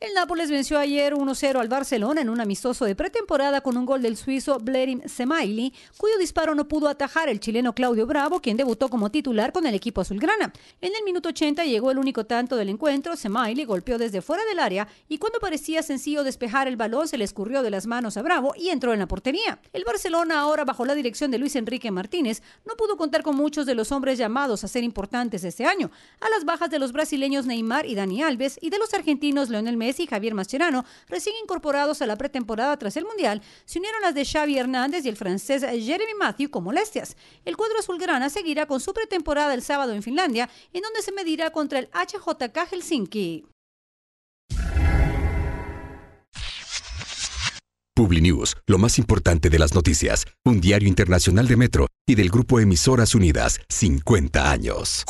El Nápoles venció ayer 1-0 al Barcelona en un amistoso de pretemporada con un gol del suizo Blerim Semaili, cuyo disparo no pudo atajar el chileno Claudio Bravo, quien debutó como titular con el equipo azulgrana. En el minuto 80 llegó el único tanto del encuentro, Semaili golpeó desde fuera del área y cuando parecía sencillo despejar el balón se le escurrió de las manos a Bravo y entró en la portería. El Barcelona ahora bajo la dirección de Luis Enrique Martínez no pudo contar con muchos de los hombres llamados a ser importantes este año, a las bajas de los brasileños Neymar y Dani Alves y de los argentinos Leonel Messi y Javier Mascherano, recién incorporados a la pretemporada tras el Mundial, se unieron las de Xavi Hernández y el francés Jeremy Matthew con molestias. El cuadro azulgrana seguirá con su pretemporada el sábado en Finlandia, en donde se medirá contra el HJK Helsinki. PubliNews, lo más importante de las noticias, un diario internacional de Metro y del grupo Emisoras Unidas, 50 años.